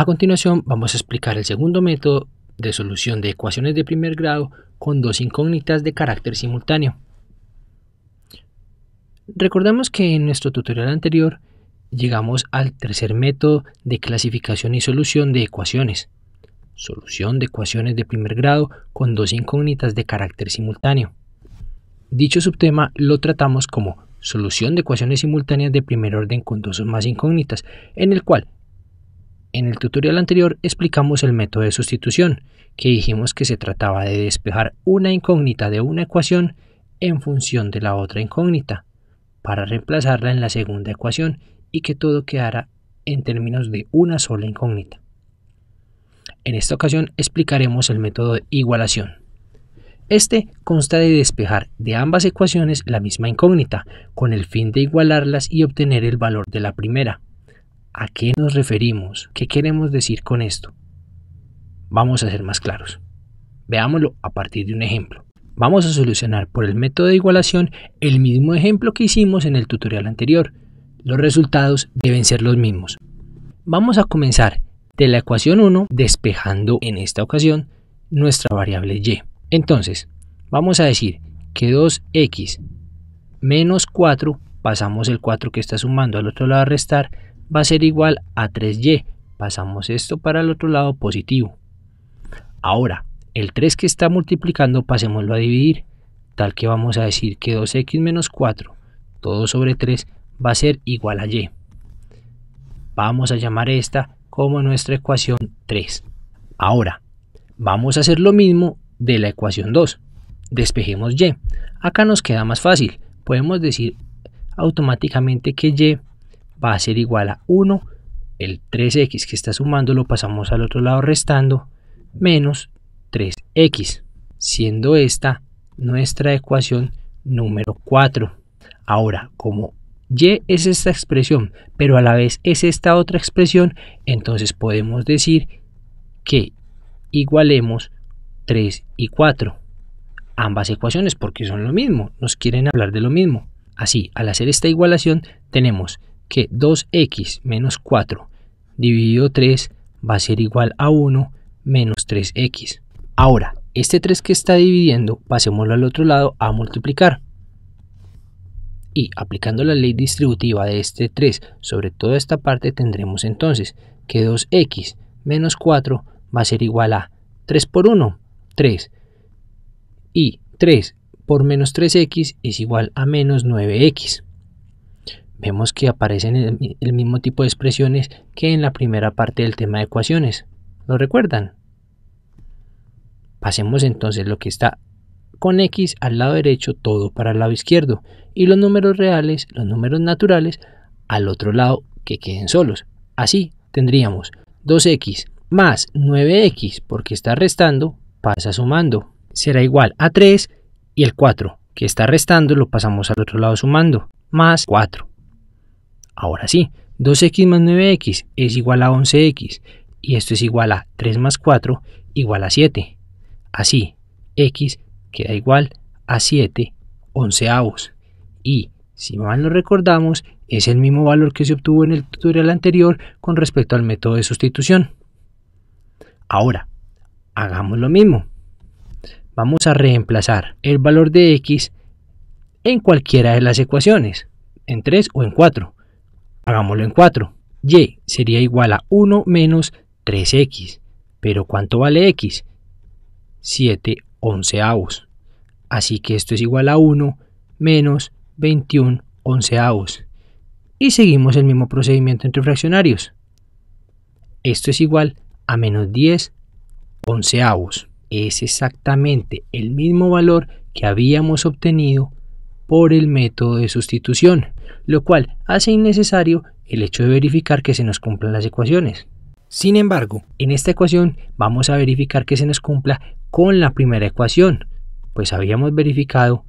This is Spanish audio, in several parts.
A continuación vamos a explicar el segundo método de solución de ecuaciones de primer grado con dos incógnitas de carácter simultáneo. Recordamos que en nuestro tutorial anterior llegamos al tercer método de clasificación y solución de ecuaciones. Solución de ecuaciones de primer grado con dos incógnitas de carácter simultáneo. Dicho subtema lo tratamos como solución de ecuaciones simultáneas de primer orden con dos más incógnitas, en el cual en el tutorial anterior explicamos el método de sustitución, que dijimos que se trataba de despejar una incógnita de una ecuación en función de la otra incógnita, para reemplazarla en la segunda ecuación y que todo quedara en términos de una sola incógnita. En esta ocasión explicaremos el método de igualación. Este consta de despejar de ambas ecuaciones la misma incógnita, con el fin de igualarlas y obtener el valor de la primera, ¿A qué nos referimos? ¿Qué queremos decir con esto? Vamos a ser más claros. Veámoslo a partir de un ejemplo. Vamos a solucionar por el método de igualación el mismo ejemplo que hicimos en el tutorial anterior. Los resultados deben ser los mismos. Vamos a comenzar de la ecuación 1 despejando en esta ocasión nuestra variable y. Entonces, vamos a decir que 2x menos 4, pasamos el 4 que está sumando al otro lado a restar, va a ser igual a 3y. Pasamos esto para el otro lado positivo. Ahora, el 3 que está multiplicando, pasémoslo a dividir. Tal que vamos a decir que 2x menos 4, todo sobre 3, va a ser igual a y. Vamos a llamar esta como nuestra ecuación 3. Ahora, vamos a hacer lo mismo de la ecuación 2. Despejemos y. Acá nos queda más fácil. Podemos decir automáticamente que y va a ser igual a 1, el 3x que está sumando lo pasamos al otro lado restando, menos 3x, siendo esta nuestra ecuación número 4. Ahora, como y es esta expresión, pero a la vez es esta otra expresión, entonces podemos decir que igualemos 3 y 4. Ambas ecuaciones porque son lo mismo, nos quieren hablar de lo mismo. Así, al hacer esta igualación tenemos que 2x menos 4 dividido 3 va a ser igual a 1 menos 3x. Ahora, este 3 que está dividiendo, pasémoslo al otro lado a multiplicar. Y aplicando la ley distributiva de este 3 sobre toda esta parte tendremos entonces que 2x menos 4 va a ser igual a 3 por 1, 3. Y 3 por menos 3x es igual a menos 9x vemos que aparecen el, mismo tipo de expresiones que en la primera parte del tema de ecuaciones. ¿Lo recuerdan? Pasemos entonces lo que está con x al lado derecho todo para el lado izquierdo y los números reales, los números naturales, al otro lado que queden solos. Así tendríamos 2x más 9x porque está restando pasa sumando. Será igual a 3 y el 4 que está restando lo pasamos al otro lado sumando más 4. Ahora sí, 2x más 9x es igual a 11x y esto es igual a 3 más 4 igual a 7. Así, x queda igual a 7 onceavos. Y, si mal no recordamos, es el mismo valor que se obtuvo en el tutorial anterior con respecto al método de sustitución. Ahora, hagamos lo mismo. Vamos a reemplazar el valor de x en cualquiera de las ecuaciones, en 3 o en 4. Hagámoslo en 4. Y sería igual a 1 menos 3x. Pero ¿cuánto vale x? 7 onceavos. Así que esto es igual a 1 menos 21 onceavos. Y seguimos el mismo procedimiento entre fraccionarios. Esto es igual a menos 10 onceavos. Es exactamente el mismo valor que habíamos obtenido por el método de sustitución lo cual hace innecesario el hecho de verificar que se nos cumplan las ecuaciones. Sin embargo, en esta ecuación vamos a verificar que se nos cumpla con la primera ecuación, pues habíamos verificado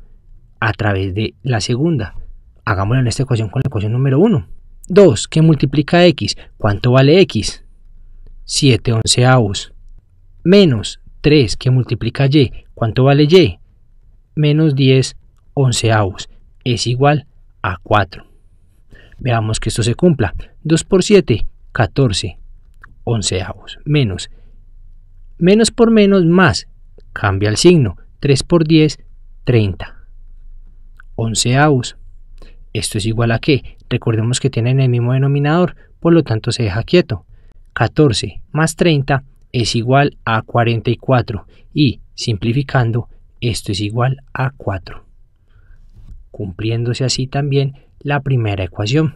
a través de la segunda. Hagámoslo en esta ecuación con la ecuación número 1. 2, que multiplica x. ¿Cuánto vale x? 7 onceavos. Menos 3, que multiplica y. ¿Cuánto vale y? Menos 10 onceavos. Es igual a a 4. Veamos que esto se cumpla. 2 por 7, 14 onceavos. Menos. Menos por menos, más. Cambia el signo. 3 por 10, 30. Onceavos. Esto es igual a qué? Recordemos que tienen el mismo denominador, por lo tanto se deja quieto. 14 más 30 es igual a 44 y, simplificando, esto es igual a 4 cumpliéndose así también la primera ecuación,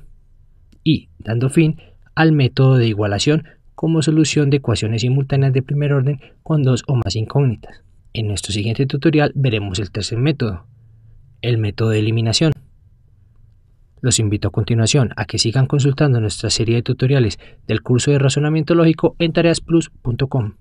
y dando fin al método de igualación como solución de ecuaciones simultáneas de primer orden con dos o más incógnitas. En nuestro siguiente tutorial veremos el tercer método, el método de eliminación. Los invito a continuación a que sigan consultando nuestra serie de tutoriales del curso de razonamiento lógico en tareasplus.com.